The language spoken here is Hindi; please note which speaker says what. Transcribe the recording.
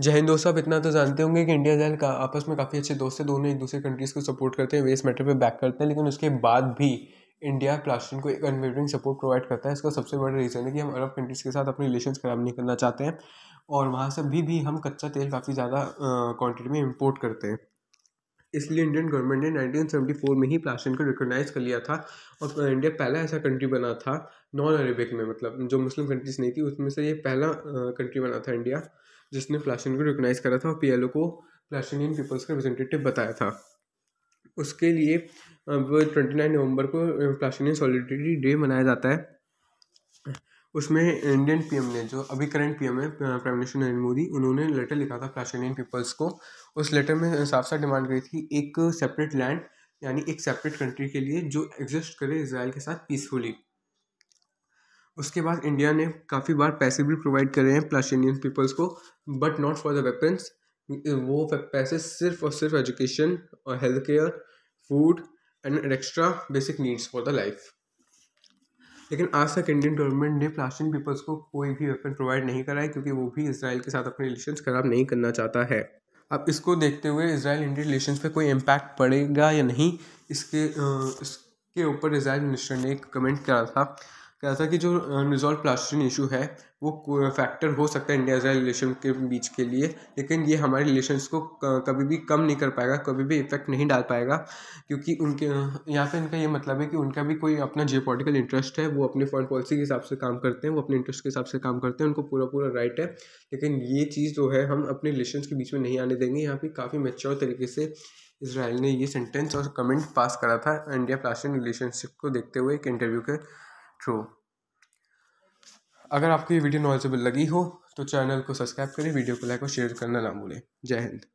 Speaker 1: जय हिंद दोस्तों आप इतना तो जानते होंगे कि इंडिया जैल का आपस में काफ़ी अच्छे दोस्त हैं दोनों एक दूसरे कंट्रीज़ को सपोर्ट करते हैं वे इस मैटर पे बैक करते हैं लेकिन उसके बाद भी इंडिया प्लास्टिन को एक अनवेटरिंग सपोर्ट प्रोवाइड करता है इसका सबसे बड़ा रीज़न है कि हम अरब कंट्रीज़ के साथ अपने रिलेशन ख़राब नहीं करना चाहते हैं और वहाँ से भी भी हम कच्चा तेल काफ़ी ज़्यादा क्वान्टिटी में इम्पोर्ट करते हैं इसलिए इंडियन गवर्नमेंट ने 1974 में ही प्लास्टिन को रिकोगनाइज़ कर लिया था और इंडिया पहला ऐसा कंट्री बना था नॉन अरेबिक में मतलब जो मुस्लिम कंट्रीज नहीं थी उसमें से ये पहला कंट्री बना था इंडिया जिसने प्लास्टिन को रिकोगनाइज़ करा था और पी को प्लास्टिनियन पीपल्स का रिप्रेजेंटेटिव बताया था उसके लिए ट्वेंटी नवंबर को प्लास्टिनियन सॉलिडिटी डे मनाया जाता है उसमें इंडियन पीएम ने जो अभी करंट पीएम है प्राइम मिनिस्टर नरेंद्र मोदी उन्होंने लेटर लिखा था फ्लैश इंडियन पीपल्स को उस लेटर में साफ साफ डिमांड करी थी एक सेपरेट लैंड यानी एक सेपरेट कंट्री के लिए जो एग्जिस्ट करे इसराइल के साथ पीसफुली उसके बाद इंडिया ने काफ़ी बार पैसे भी प्रोवाइड करे हैं इंडियन पीपल्स को but not for the weapons वो पैसे सिर्फ और सिर्फ एजुकेशन और health care food and extra basic needs for the life लेकिन आज तक इंडियन गवर्नमेंट ने फ्लास्टिन पीपल्स को कोई भी वेपन प्रोवाइड नहीं करा है क्योंकि वो भी इसराइल के साथ अपने रिलेशन ख़राब नहीं करना चाहता है अब इसको देखते हुए इसराइल इंडियन रिलेशन पर कोई इम्पैक्ट पड़ेगा या नहीं इसके इसके ऊपर इसराइल मिनिस्टर ने एक कमेंट करा था था कि जो अनरिजॉल्व प्लास्टिन इशू है वो फैक्टर हो सकता है इंडिया इसराइल रिलेशन के बीच के लिए लेकिन ये हमारे रिलेशन को कभी भी कम नहीं कर पाएगा कभी भी इफेक्ट नहीं डाल पाएगा क्योंकि उनके यहाँ पे इनका ये मतलब है कि उनका भी कोई अपना जियो इंटरेस्ट है वो अपने फॉरन पॉलिसी के हिसाब से काम करते हैं वो अपने इंटरेस्ट के हिसाब से काम करते हैं उनको पूरा पूरा राइट है लेकिन ये चीज़ जो है हम अपने रिलेशन के बीच में नहीं आने देंगे यहाँ पर काफ़ी मेच्योर तरीके से इसराइल ने ये सेंटेंस और कमेंट पास करा था इंडिया प्लास्टिन रिलेशनशिप को देखते हुए एक इंटरव्यू के ट्रू अगर आपको ये वीडियो नॉलेजेबल लगी हो तो चैनल को सब्सक्राइब करें वीडियो को लाइक और शेयर करना ना भूलें जय हिंद